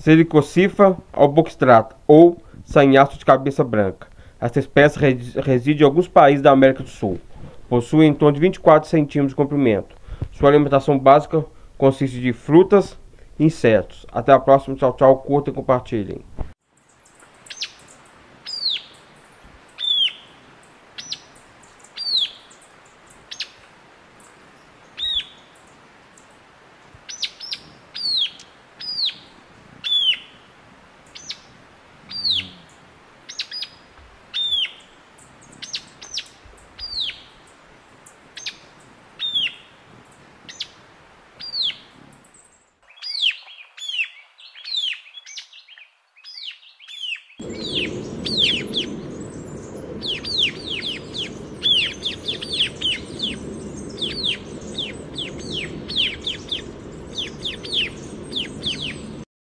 Sericocifa alboxtrata ou sanhaço de cabeça branca. Esta espécie reside em alguns países da América do Sul. Possui em torno de 24 centímetros de comprimento. Sua alimentação básica consiste de frutas e insetos. Até a próxima. Tchau, tchau. Curtem e compartilhem.